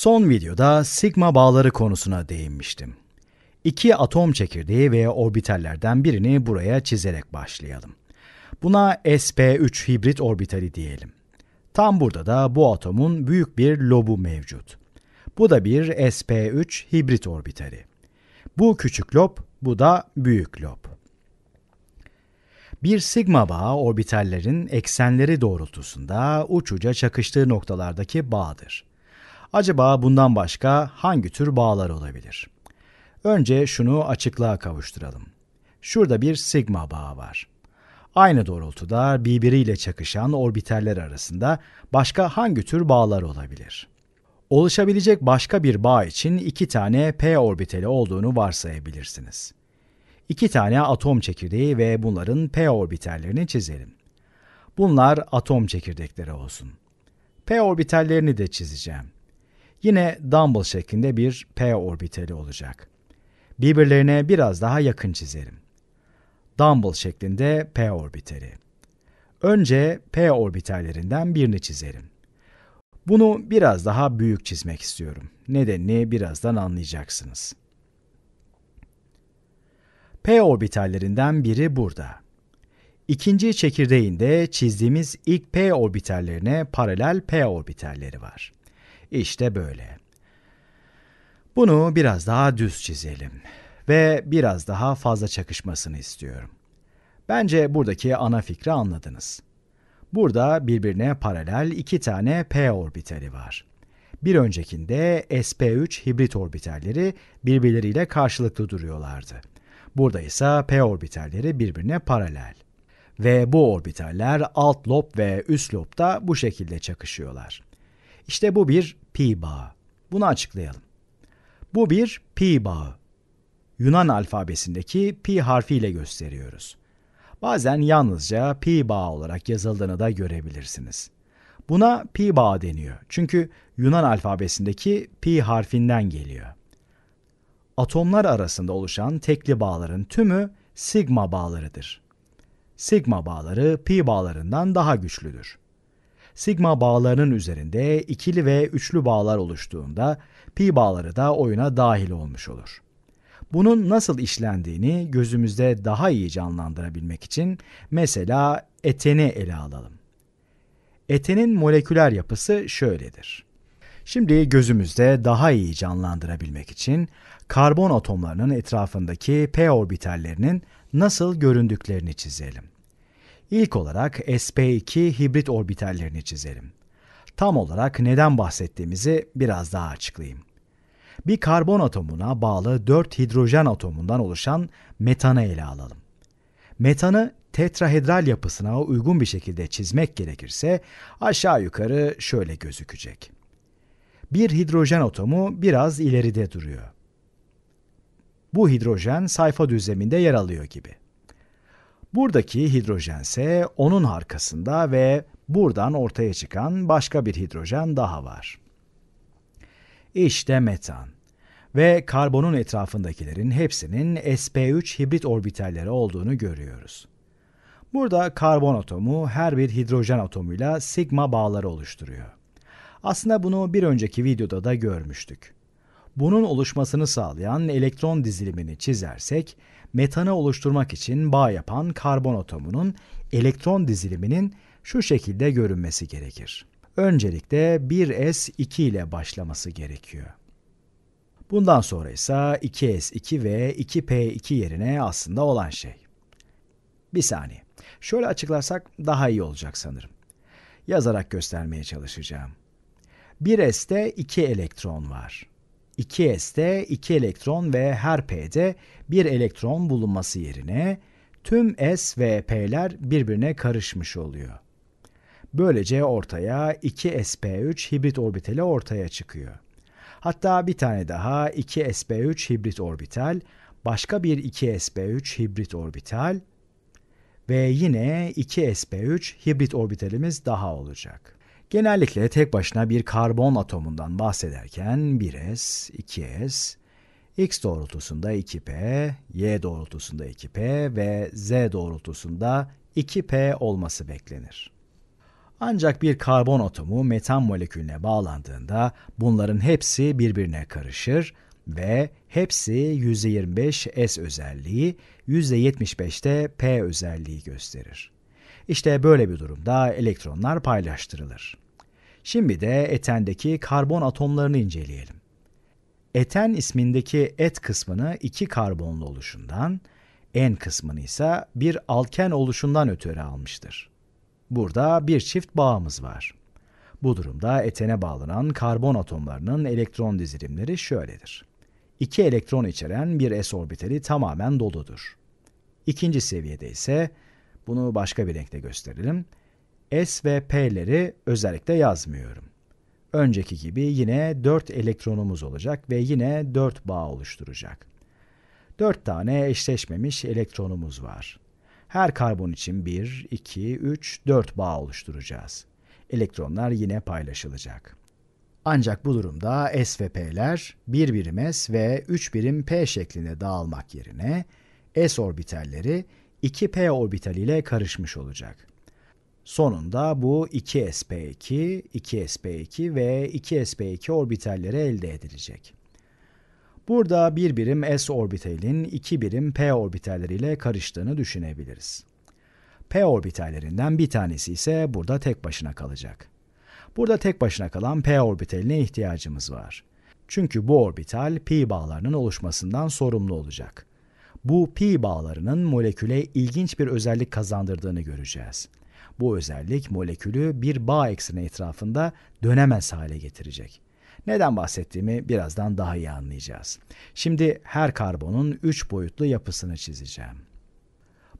Son videoda sigma bağları konusuna değinmiştim. İki atom çekirdeği ve orbitallerden birini buraya çizerek başlayalım. Buna sp3 hibrit orbitali diyelim. Tam burada da bu atomun büyük bir lobu mevcut. Bu da bir sp3 hibrit orbitali. Bu küçük lob, bu da büyük lob. Bir sigma bağı orbitallerin eksenleri doğrultusunda uçuca çakıştığı noktalardaki bağdır. Acaba bundan başka hangi tür bağlar olabilir? Önce şunu açıklığa kavuşturalım. Şurada bir sigma bağı var. Aynı doğrultuda birbiriyle çakışan orbitaller arasında başka hangi tür bağlar olabilir? Oluşabilecek başka bir bağ için iki tane p orbiteli olduğunu varsayabilirsiniz. İki tane atom çekirdeği ve bunların p orbitallerini çizelim. Bunlar atom çekirdekleri olsun. p orbitallerini de çizeceğim. Yine dumbbell şeklinde bir p orbitali olacak. Birbirlerine biraz daha yakın çizelim. Dumbbell şeklinde p orbitali. Önce p orbitallerinden birini çizelim. Bunu biraz daha büyük çizmek istiyorum. Nedenini birazdan anlayacaksınız. P orbitallerinden biri burada. İkinci çekirdeğinde çizdiğimiz ilk p orbitallerine paralel p orbitalleri var. İşte böyle. Bunu biraz daha düz çizelim ve biraz daha fazla çakışmasını istiyorum. Bence buradaki ana fikri anladınız. Burada birbirine paralel iki tane p orbitali var. Bir öncekinde sp3 hibrit orbitalleri birbirleriyle karşılıklı duruyorlardı. Burada ise p orbitalleri birbirine paralel. Ve bu orbitaller alt lob ve üst lobda bu şekilde çakışıyorlar. İşte bu bir pi bağı. Bunu açıklayalım. Bu bir pi bağı. Yunan alfabesindeki pi harfiyle gösteriyoruz. Bazen yalnızca pi bağı olarak yazıldığını da görebilirsiniz. Buna pi bağı deniyor. Çünkü Yunan alfabesindeki pi harfinden geliyor. Atomlar arasında oluşan tekli bağların tümü sigma bağlarıdır. Sigma bağları pi bağlarından daha güçlüdür sigma bağlarının üzerinde ikili ve üçlü bağlar oluştuğunda pi bağları da oyuna dahil olmuş olur. Bunun nasıl işlendiğini gözümüzde daha iyi canlandırabilmek için mesela eteni ele alalım. Etenin moleküler yapısı şöyledir. Şimdi gözümüzde daha iyi canlandırabilmek için karbon atomlarının etrafındaki p orbitallerinin nasıl göründüklerini çizelim. İlk olarak sp2 hibrit orbitallerini çizelim. Tam olarak neden bahsettiğimizi biraz daha açıklayayım. Bir karbon atomuna bağlı 4 hidrojen atomundan oluşan metanı ele alalım. Metanı tetrahedral yapısına uygun bir şekilde çizmek gerekirse aşağı yukarı şöyle gözükecek. Bir hidrojen atomu biraz ileride duruyor. Bu hidrojen sayfa düzleminde yer alıyor gibi. Buradaki hidrojen hidrojense onun arkasında ve buradan ortaya çıkan başka bir hidrojen daha var. İşte metan ve karbonun etrafındakilerin hepsinin sp3 hibrit orbitalleri olduğunu görüyoruz. Burada karbon atomu her bir hidrojen atomuyla sigma bağları oluşturuyor. Aslında bunu bir önceki videoda da görmüştük. Bunun oluşmasını sağlayan elektron dizilimini çizersek, metanı oluşturmak için bağ yapan karbon atomunun elektron diziliminin şu şekilde görünmesi gerekir. Öncelikle 1s2 ile başlaması gerekiyor. Bundan sonra ise 2s2 ve 2p2 yerine aslında olan şey. Bir saniye. Şöyle açıklarsak daha iyi olacak sanırım. Yazarak göstermeye çalışacağım. 1s'te 2 elektron var. 2S'te 2 elektron ve her P'de 1 elektron bulunması yerine tüm S ve P'ler birbirine karışmış oluyor. Böylece ortaya 2sp3 hibrit orbiteli ortaya çıkıyor. Hatta bir tane daha 2sp3 hibrit orbital, başka bir 2sp3 hibrit orbital ve yine 2sp3 hibrit orbitalimiz daha olacak. Genellikle tek başına bir karbon atomundan bahsederken 1s, 2s, x doğrultusunda 2p, y doğrultusunda 2p ve z doğrultusunda 2p olması beklenir. Ancak bir karbon atomu metan molekülüne bağlandığında bunların hepsi birbirine karışır ve hepsi %25 S özelliği, %75'te P özelliği gösterir. İşte böyle bir durumda elektronlar paylaştırılır. Şimdi de etendeki karbon atomlarını inceleyelim. Eten ismindeki et kısmını iki karbonlu oluşundan, en kısmını ise bir alken oluşundan ötürü almıştır. Burada bir çift bağımız var. Bu durumda etene bağlanan karbon atomlarının elektron dizilimleri şöyledir. İki elektron içeren bir s orbitali tamamen doludur. İkinci seviyede ise, bunu başka bir renkte gösterelim, S ve P'leri özellikle yazmıyorum. Önceki gibi yine 4 elektronumuz olacak ve yine 4 bağ oluşturacak. 4 tane eşleşmemiş elektronumuz var. Her karbon için 1, 2, 3, 4 bağ oluşturacağız. Elektronlar yine paylaşılacak. Ancak bu durumda S ve P'ler 1 birim S ve 3 birim P şeklinde dağılmak yerine S orbitalleri 2P orbitaliyle karışmış olacak. Sonunda bu 2sp2, 2sp2 ve 2sp2 orbitalleri elde edilecek. Burada bir birim s orbitalinin iki birim p orbitalleriyle karıştığını düşünebiliriz. p orbitallerinden bir tanesi ise burada tek başına kalacak. Burada tek başına kalan p orbitaline ihtiyacımız var. Çünkü bu orbital pi bağlarının oluşmasından sorumlu olacak. Bu pi bağlarının moleküle ilginç bir özellik kazandırdığını göreceğiz. Bu özellik molekülü bir bağ ekseni etrafında dönemez hale getirecek. Neden bahsettiğimi birazdan daha iyi anlayacağız. Şimdi her karbonun 3 boyutlu yapısını çizeceğim.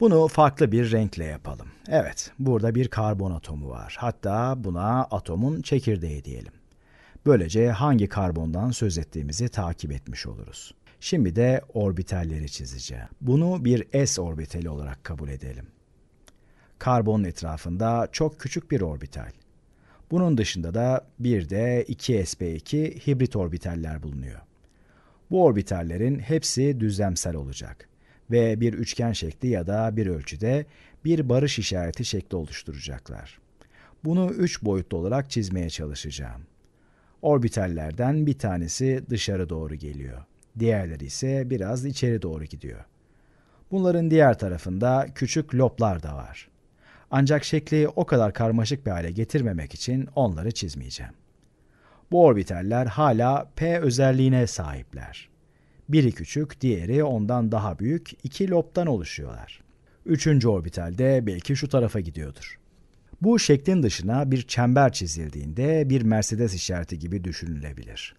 Bunu farklı bir renkle yapalım. Evet, burada bir karbon atomu var. Hatta buna atomun çekirdeği diyelim. Böylece hangi karbondan söz ettiğimizi takip etmiş oluruz. Şimdi de orbitalleri çizeceğim. Bunu bir s orbitali olarak kabul edelim. Karbon etrafında çok küçük bir orbital. Bunun dışında da bir de 2sp2 hibrit orbitaller bulunuyor. Bu orbitallerin hepsi düzlemsel olacak ve bir üçgen şekli ya da bir ölçüde bir barış işareti şekli oluşturacaklar. Bunu üç boyutlu olarak çizmeye çalışacağım. Orbitallerden bir tanesi dışarı doğru geliyor. Diğerleri ise biraz içeri doğru gidiyor. Bunların diğer tarafında küçük loblar da var. Ancak şekli o kadar karmaşık bir hale getirmemek için onları çizmeyeceğim. Bu orbiteller hala P özelliğine sahipler. Biri küçük, diğeri ondan daha büyük iki lobdan oluşuyorlar. Üçüncü orbital de belki şu tarafa gidiyordur. Bu şeklin dışına bir çember çizildiğinde bir Mercedes işareti gibi düşünülebilir.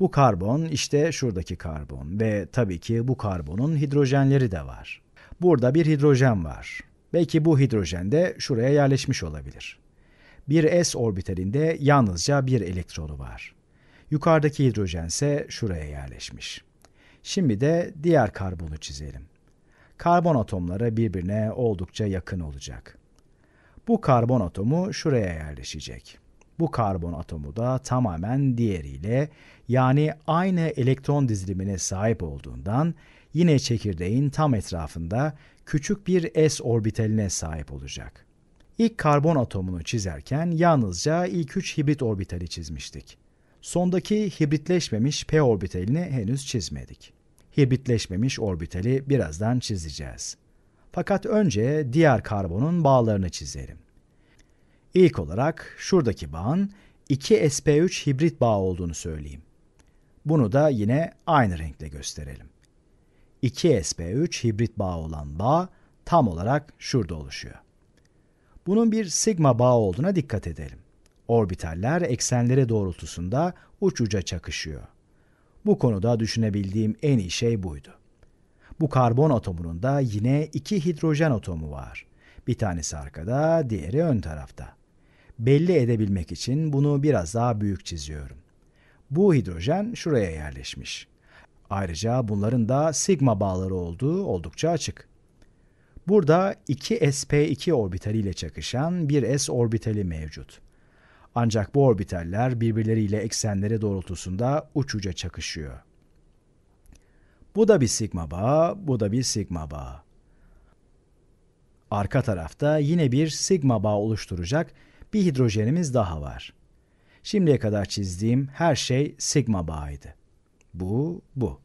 Bu karbon işte şuradaki karbon ve tabii ki bu karbonun hidrojenleri de var. Burada bir hidrojen var. Belki bu hidrojen de şuraya yerleşmiş olabilir. Bir s orbitalinde yalnızca bir elektronu var. Yukarıdaki hidrojen ise şuraya yerleşmiş. Şimdi de diğer karbonu çizelim. Karbon atomları birbirine oldukça yakın olacak. Bu karbon atomu şuraya yerleşecek. Bu karbon atomu da tamamen diğeriyle yani aynı elektron dizilimine sahip olduğundan yine çekirdeğin tam etrafında küçük bir s orbitaline sahip olacak. İlk karbon atomunu çizerken yalnızca ilk üç hibrit orbitali çizmiştik. Sondaki hibritleşmemiş p orbitalini henüz çizmedik. Hibritleşmemiş orbitali birazdan çizeceğiz. Fakat önce diğer karbonun bağlarını çizelim. İlk olarak şuradaki bağın 2sp3 hibrit bağ olduğunu söyleyeyim. Bunu da yine aynı renkle gösterelim. 2sp3 hibrit bağ olan bağ tam olarak şurada oluşuyor. Bunun bir sigma bağı olduğuna dikkat edelim. Orbitaller eksenleri doğrultusunda uç uca çakışıyor. Bu konuda düşünebildiğim en iyi şey buydu. Bu karbon atomunun da yine iki hidrojen atomu var. Bir tanesi arkada, diğeri ön tarafta. Belli edebilmek için bunu biraz daha büyük çiziyorum. Bu hidrojen şuraya yerleşmiş. Ayrıca bunların da sigma bağları olduğu oldukça açık. Burada 2 sp2 orbitaliyle çakışan bir s orbitali mevcut. Ancak bu orbitaller birbirleriyle eksenleri doğrultusunda uçuca çakışıyor. Bu da bir sigma bağı, bu da bir sigma bağı. Arka tarafta yine bir sigma bağı oluşturacak bir hidrojenimiz daha var. Şimdiye kadar çizdiğim her şey sigma bağıydı bu, bu.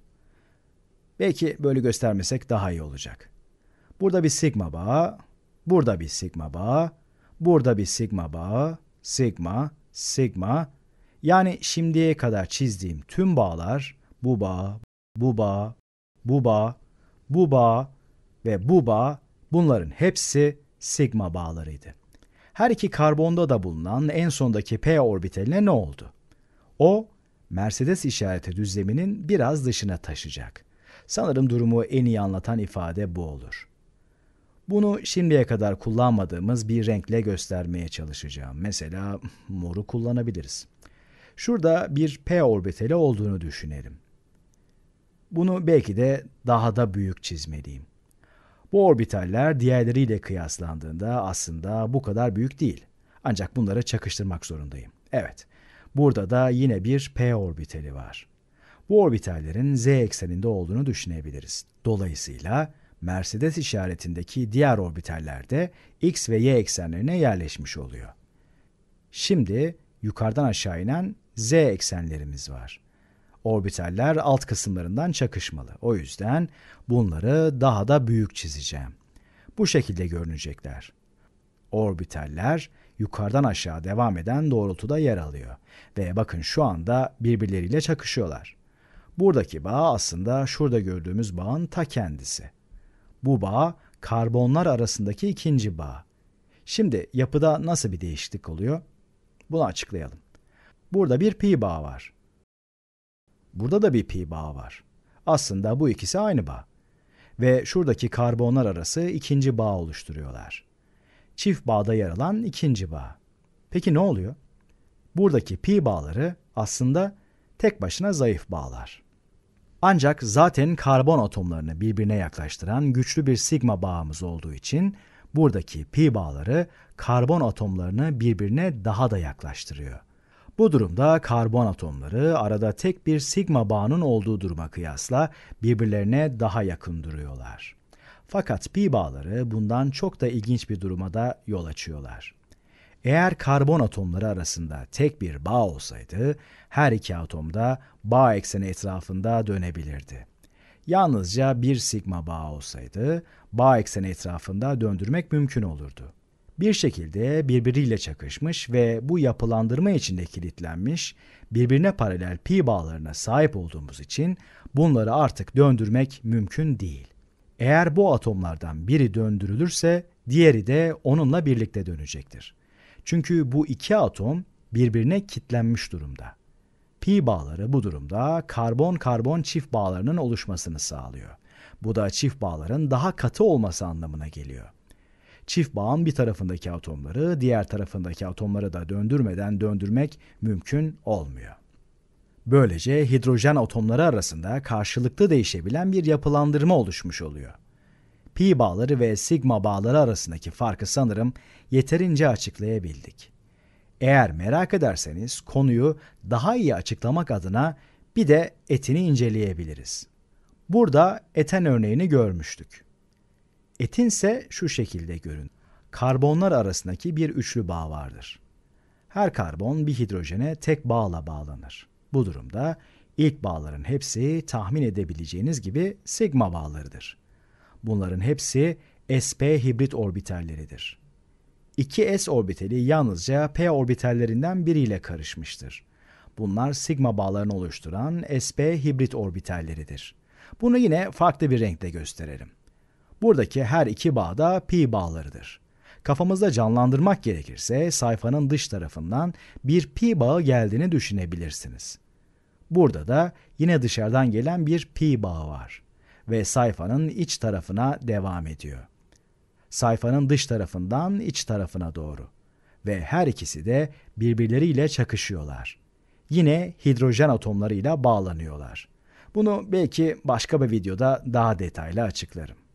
Belki böyle göstermesek daha iyi olacak. Burada bir sigma bağı, burada bir sigma bağı, burada bir sigma bağı, sigma, sigma. Yani şimdiye kadar çizdiğim tüm bağlar bu bağ, bu bağ, bu bağ, bu bağ ve bu bağ bunların hepsi sigma bağlarıydı. Her iki karbonda da bulunan en sondaki p orbitaline ne oldu? O Mercedes işareti düzleminin biraz dışına taşacak. Sanırım durumu en iyi anlatan ifade bu olur. Bunu şimdiye kadar kullanmadığımız bir renkle göstermeye çalışacağım. Mesela moru kullanabiliriz. Şurada bir p orbiteli olduğunu düşünelim. Bunu belki de daha da büyük çizmeliyim. Bu orbitaller diğerleriyle kıyaslandığında aslında bu kadar büyük değil. Ancak bunları çakıştırmak zorundayım. Evet, Burada da yine bir p orbitali var. Bu orbitallerin z ekseninde olduğunu düşünebiliriz. Dolayısıyla Mercedes işaretindeki diğer orbitaller de x ve y eksenlerine yerleşmiş oluyor. Şimdi yukarıdan aşağı inen z eksenlerimiz var. Orbitaller alt kısımlarından çakışmalı. O yüzden bunları daha da büyük çizeceğim. Bu şekilde görünecekler. Orbitaller yukarıdan aşağı devam eden doğrultuda yer alıyor. Ve bakın şu anda birbirleriyle çakışıyorlar. Buradaki bağ aslında şurada gördüğümüz bağın ta kendisi. Bu bağ karbonlar arasındaki ikinci bağ. Şimdi yapıda nasıl bir değişiklik oluyor? Bunu açıklayalım. Burada bir pi bağ var. Burada da bir pi bağ var. Aslında bu ikisi aynı bağ. Ve şuradaki karbonlar arası ikinci bağ oluşturuyorlar çift bağda yer alan ikinci bağ. Peki ne oluyor? Buradaki pi bağları aslında tek başına zayıf bağlar. Ancak zaten karbon atomlarını birbirine yaklaştıran güçlü bir sigma bağımız olduğu için buradaki pi bağları karbon atomlarını birbirine daha da yaklaştırıyor. Bu durumda karbon atomları arada tek bir sigma bağının olduğu duruma kıyasla birbirlerine daha yakın duruyorlar. Fakat pi bağları bundan çok da ilginç bir duruma da yol açıyorlar. Eğer karbon atomları arasında tek bir bağ olsaydı, her iki atom da bağ ekseni etrafında dönebilirdi. Yalnızca bir sigma bağ olsaydı, bağ ekseni etrafında döndürmek mümkün olurdu. Bir şekilde birbiriyle çakışmış ve bu yapılandırma içinde kilitlenmiş, birbirine paralel pi bağlarına sahip olduğumuz için bunları artık döndürmek mümkün değil. Eğer bu atomlardan biri döndürülürse diğeri de onunla birlikte dönecektir. Çünkü bu iki atom birbirine kitlenmiş durumda. Pi bağları bu durumda karbon-karbon çift bağlarının oluşmasını sağlıyor. Bu da çift bağların daha katı olması anlamına geliyor. Çift bağın bir tarafındaki atomları diğer tarafındaki atomları da döndürmeden döndürmek mümkün olmuyor. Böylece hidrojen atomları arasında karşılıklı değişebilen bir yapılandırma oluşmuş oluyor. Pi bağları ve sigma bağları arasındaki farkı sanırım yeterince açıklayabildik. Eğer merak ederseniz konuyu daha iyi açıklamak adına bir de etini inceleyebiliriz. Burada eten örneğini görmüştük. Etin ise şu şekilde görün. Karbonlar arasındaki bir üçlü bağ vardır. Her karbon bir hidrojene tek bağla bağlanır. Bu durumda ilk bağların hepsi tahmin edebileceğiniz gibi sigma bağlarıdır. Bunların hepsi sp hibrit orbitalleridir. 2s orbitali yalnızca p orbitallerinden biriyle karışmıştır. Bunlar sigma bağlarını oluşturan sp hibrit orbitalleridir. Bunu yine farklı bir renkte gösterelim. Buradaki her iki bağ da pi bağlarıdır. Kafamızda canlandırmak gerekirse sayfanın dış tarafından bir pi bağı geldiğini düşünebilirsiniz. Burada da yine dışarıdan gelen bir pi bağı var ve sayfanın iç tarafına devam ediyor. Sayfanın dış tarafından iç tarafına doğru ve her ikisi de birbirleriyle çakışıyorlar. Yine hidrojen atomlarıyla bağlanıyorlar. Bunu belki başka bir videoda daha detaylı açıklarım.